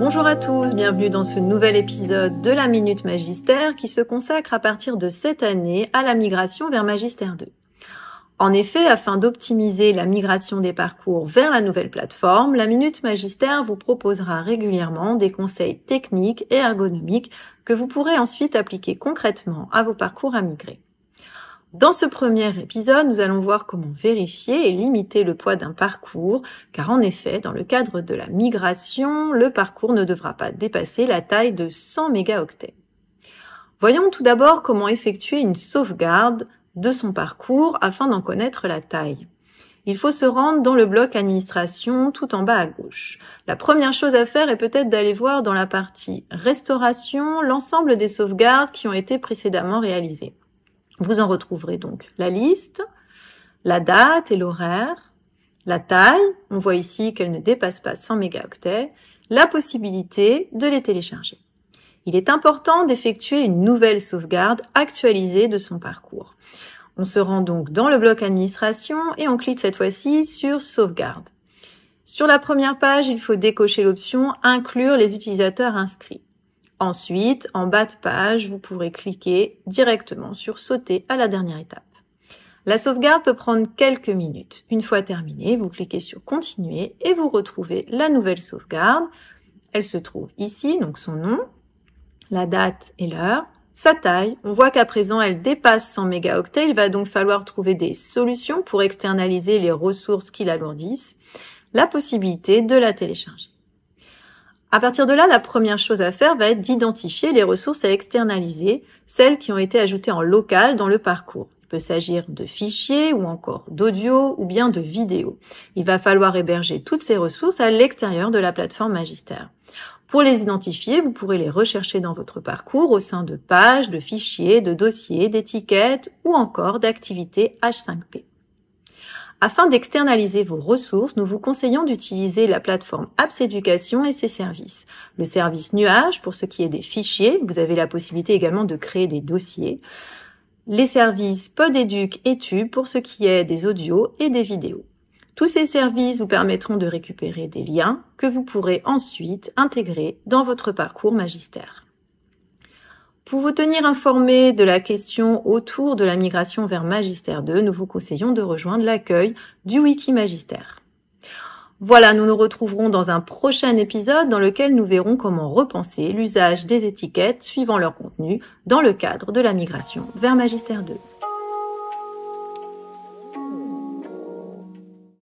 Bonjour à tous, bienvenue dans ce nouvel épisode de la Minute Magistère qui se consacre à partir de cette année à la migration vers Magistère 2. En effet, afin d'optimiser la migration des parcours vers la nouvelle plateforme, la Minute Magistère vous proposera régulièrement des conseils techniques et ergonomiques que vous pourrez ensuite appliquer concrètement à vos parcours à migrer. Dans ce premier épisode, nous allons voir comment vérifier et limiter le poids d'un parcours, car en effet, dans le cadre de la migration, le parcours ne devra pas dépasser la taille de 100 mégaoctets. Voyons tout d'abord comment effectuer une sauvegarde de son parcours afin d'en connaître la taille. Il faut se rendre dans le bloc administration tout en bas à gauche. La première chose à faire est peut-être d'aller voir dans la partie restauration l'ensemble des sauvegardes qui ont été précédemment réalisées. Vous en retrouverez donc la liste, la date et l'horaire, la taille, on voit ici qu'elle ne dépasse pas 100 mégaoctets, la possibilité de les télécharger. Il est important d'effectuer une nouvelle sauvegarde actualisée de son parcours. On se rend donc dans le bloc administration et on clique cette fois-ci sur sauvegarde. Sur la première page, il faut décocher l'option inclure les utilisateurs inscrits. Ensuite, en bas de page, vous pourrez cliquer directement sur sauter à la dernière étape. La sauvegarde peut prendre quelques minutes. Une fois terminée, vous cliquez sur continuer et vous retrouvez la nouvelle sauvegarde. Elle se trouve ici, donc son nom, la date et l'heure, sa taille. On voit qu'à présent, elle dépasse 100 mégaoctets. Il va donc falloir trouver des solutions pour externaliser les ressources qui l'alourdissent. La possibilité de la télécharger. À partir de là, la première chose à faire va être d'identifier les ressources à externaliser, celles qui ont été ajoutées en local dans le parcours. Il peut s'agir de fichiers ou encore d'audio ou bien de vidéos. Il va falloir héberger toutes ces ressources à l'extérieur de la plateforme Magistère. Pour les identifier, vous pourrez les rechercher dans votre parcours au sein de pages, de fichiers, de dossiers, d'étiquettes ou encore d'activités H5P. Afin d'externaliser vos ressources, nous vous conseillons d'utiliser la plateforme Apps Education et ses services. Le service Nuage, pour ce qui est des fichiers, vous avez la possibilité également de créer des dossiers. Les services PodEduc et Tube pour ce qui est des audios et des vidéos. Tous ces services vous permettront de récupérer des liens que vous pourrez ensuite intégrer dans votre parcours magistère. Pour vous tenir informé de la question autour de la migration vers Magistère 2, nous vous conseillons de rejoindre l'accueil du Wiki Voilà, nous nous retrouverons dans un prochain épisode dans lequel nous verrons comment repenser l'usage des étiquettes suivant leur contenu dans le cadre de la migration vers Magistère 2.